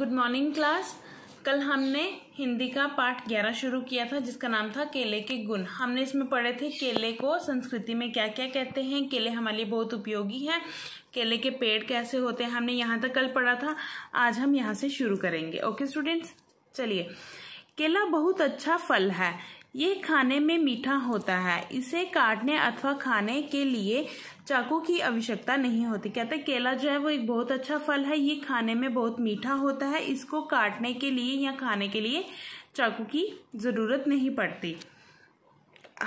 good morning class कल हमने हिंदी का पाठ ग्यारह शुरू किया था जिसका नाम था केले के गुण हमने इसमें पढ़े थे केले को संस्कृति में क्या क्या कहते हैं केले हमारे लिए बहुत उपयोगी हैं केले के पेड़ कैसे होते हैं हमने यहाँ तक कल पढ़ा था आज हम यहाँ से शुरू करेंगे ओके स्टूडेंट्स चलिए केला बहुत अच्छा फल है ये खाने में मीठा होता है इसे काटने अथवा खाने के लिए चाकू की आवश्यकता नहीं होती कहते हैं केला जो है वो एक बहुत अच्छा फल है ये खाने में बहुत मीठा होता है इसको काटने के लिए या खाने के लिए चाकू की ज़रूरत नहीं पड़ती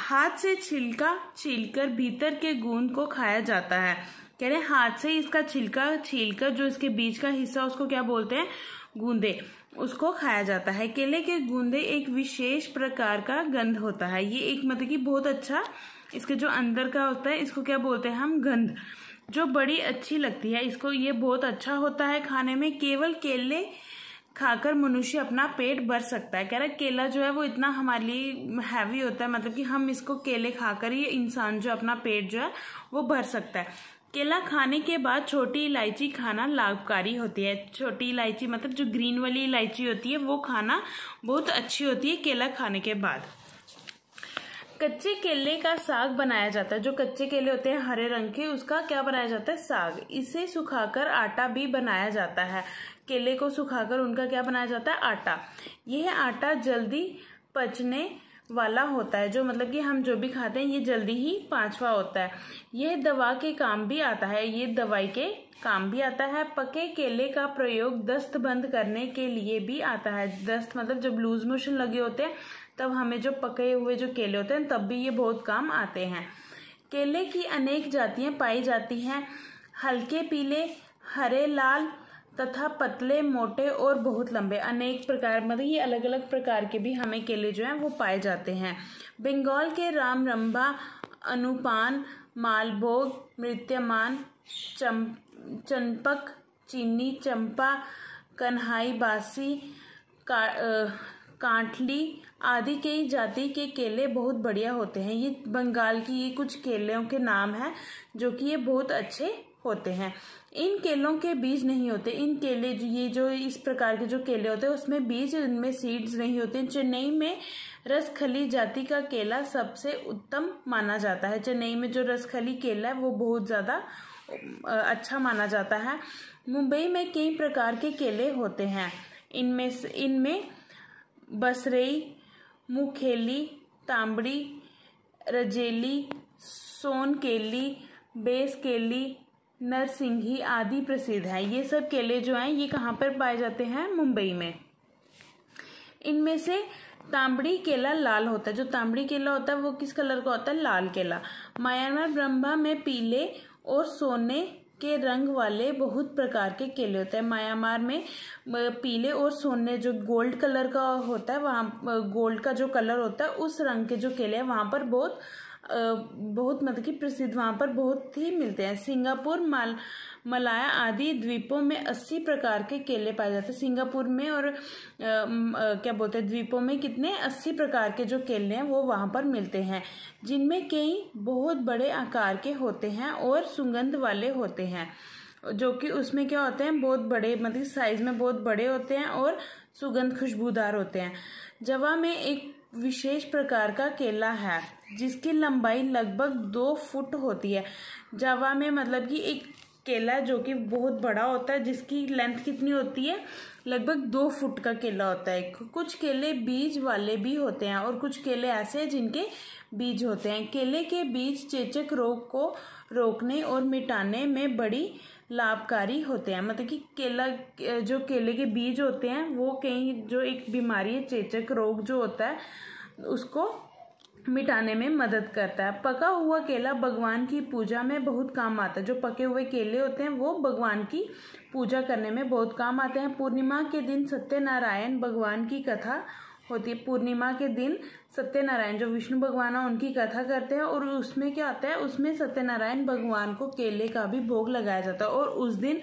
हाथ से छिलका छीलकर भीतर के गूंद को खाया जाता है कह रहे हैं हाथ से इसका छिलका छीलकर जो इसके बीज का हिस्सा उसको क्या बोलते हैं गूंदे उसको खाया जाता है केले के गूंदे एक विशेष प्रकार का गंध होता है ये एक मतलब कि बहुत अच्छा इसके जो अंदर का होता है इसको क्या बोलते हैं हम गंध जो बड़ी अच्छी लगती है इसको ये बहुत अच्छा होता है खाने में केवल केले खाकर मनुष्य अपना पेट भर सकता है कह रहा है केला जो है वो इतना हमारे लिए हैवी होता है मतलब कि हम इसको केले खाकर ही इंसान जो अपना पेट जो है वो भर सकता है केला खाने के बाद छोटी इलायची खाना लाभकारी होती है छोटी इलायची मतलब जो ग्रीन वाली इलायची होती है वो खाना बहुत अच्छी होती है केला खाने के बाद कच्चे केले का साग बनाया जाता है जो कच्चे केले होते हैं हरे रंग के उसका क्या बनाया जाता है साग इसे सुखाकर आटा भी बनाया जाता है केले को सुखाकर उनका क्या बनाया जाता है आटा यह आटा जल्दी पचने वाला होता है जो मतलब कि हम जो भी खाते हैं ये जल्दी ही पांचवा होता है ये दवा के काम भी आता है ये दवाई के काम भी आता है पके केले का प्रयोग दस्त बंद करने के लिए भी आता है दस्त मतलब जब लूज मोशन लगे होते हैं तब हमें जो पके हुए जो केले होते हैं तब भी ये बहुत काम आते हैं केले की अनेक जातियाँ पाई जाती हैं हल्के पीले हरे लाल तथा पतले मोटे और बहुत लंबे अनेक प्रकार मतलब ये अलग अलग प्रकार के भी हमें केले जो हैं वो पाए जाते हैं बंगाल के राम रंभा अनुपान मालभोग मृत्यमान चम चंपक चीनी चंपा कन्हाई बासी का, आ, कांटली आदि कई जाति के केले बहुत बढ़िया होते हैं ये बंगाल की ये कुछ केलों के नाम हैं जो कि ये बहुत अच्छे होते हैं इन केलों के बीज नहीं होते इन केले ये जो इस प्रकार के जो केले होते हैं उसमें बीज इनमें सीड्स नहीं होते चेन्नई में रसखली जाति का केला सबसे उत्तम माना जाता है चेन्नई में जो रसखली केला है वो बहुत ज़्यादा अच्छा माना जाता है मुंबई में कई प्रकार के केले होते हैं इनमें इनमें बसरई मुखेली तांबड़ी रजेली सोन केली बेस केली नरसिंघी आदि प्रसिद्ध हैं ये सब केले जो हैं ये कहाँ पर पाए जाते हैं मुंबई में इनमें से तांबड़ी केला लाल होता है जो तांबड़ी केला होता है वो किस कलर का होता है लाल केला म्यांमार ब्रह्मा में पीले और सोने के रंग वाले बहुत प्रकार के केले होते हैं म्यांमार में पीले और सोने जो गोल्ड कलर का होता है वहाँ गोल्ड का जो कलर होता है उस रंग के जो केले हैं वहाँ पर बहुत बहुत मतलब कि प्रसिद्ध वहाँ पर बहुत ही मिलते हैं सिंगापुर माल मलाया आदि द्वीपों में अस्सी प्रकार के केले पाए जाते हैं सिंगापुर में और आ, क्या बोलते हैं द्वीपों में कितने अस्सी प्रकार के जो केले हैं वो वहाँ पर मिलते हैं जिनमें कई बहुत बड़े आकार के होते हैं और सुगंध वाले होते हैं जो कि उसमें क्या होते हैं बहुत बड़े मतलब साइज में बहुत बड़े होते हैं और सुगंध खुशबूदार होते हैं जवा में एक विशेष प्रकार का केला है जिसकी लंबाई लगभग दो फुट होती है जावा में मतलब कि एक केला जो कि बहुत बड़ा होता है जिसकी लेंथ कितनी होती है लगभग दो फुट का केला होता है कुछ केले बीज वाले भी होते हैं और कुछ केले ऐसे हैं जिनके बीज होते हैं केले के बीज चेचक रोग को रोकने और मिटाने में बड़ी लाभकारी होते हैं मतलब कि केला जो केले के बीज होते हैं वो कहीं जो एक बीमारी है चेचक रोग जो होता है उसको मिटाने में मदद करता है पका हुआ केला भगवान की पूजा में बहुत काम आता है जो पके हुए केले होते हैं वो भगवान की पूजा करने में बहुत काम आते हैं पूर्णिमा के दिन सत्यनारायण भगवान की कथा होती है पूर्णिमा के दिन सत्यनारायण जो विष्णु भगवान है उनकी कथा करते हैं और उसमें क्या होता है उसमें सत्यनारायण भगवान को केले का भी भोग लगाया जाता है और उस दिन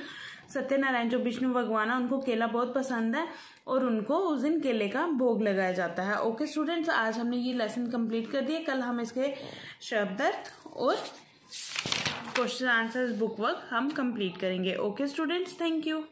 सत्यनारायण जो विष्णु भगवान है उनको केला बहुत पसंद है और उनको उस दिन केले का भोग लगाया जाता है ओके स्टूडेंट्स आज हमने ये लेसन कंप्लीट कर दिए कल हम इसके शब्द और क्वेश्चन आंसर्स बुक वर्क हम कंप्लीट करेंगे ओके स्टूडेंट्स थैंक यू